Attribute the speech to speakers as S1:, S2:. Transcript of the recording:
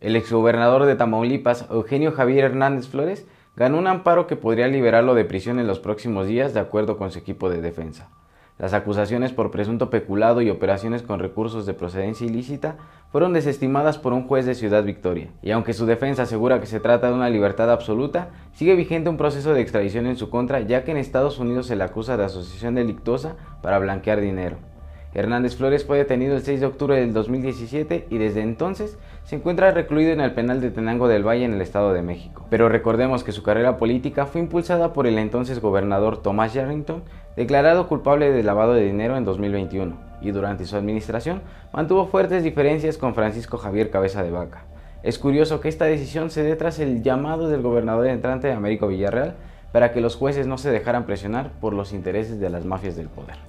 S1: El exgobernador de Tamaulipas, Eugenio Javier Hernández Flores, ganó un amparo que podría liberarlo de prisión en los próximos días de acuerdo con su equipo de defensa. Las acusaciones por presunto peculado y operaciones con recursos de procedencia ilícita fueron desestimadas por un juez de Ciudad Victoria, y aunque su defensa asegura que se trata de una libertad absoluta, sigue vigente un proceso de extradición en su contra ya que en Estados Unidos se le acusa de asociación delictuosa para blanquear dinero. Hernández Flores fue detenido el 6 de octubre del 2017 y desde entonces se encuentra recluido en el penal de Tenango del Valle en el Estado de México. Pero recordemos que su carrera política fue impulsada por el entonces gobernador Tomás Yarrington, declarado culpable de lavado de dinero en 2021, y durante su administración mantuvo fuertes diferencias con Francisco Javier Cabeza de Vaca. Es curioso que esta decisión se dé tras el llamado del gobernador entrante Américo Villarreal para que los jueces no se dejaran presionar por los intereses de las mafias del poder.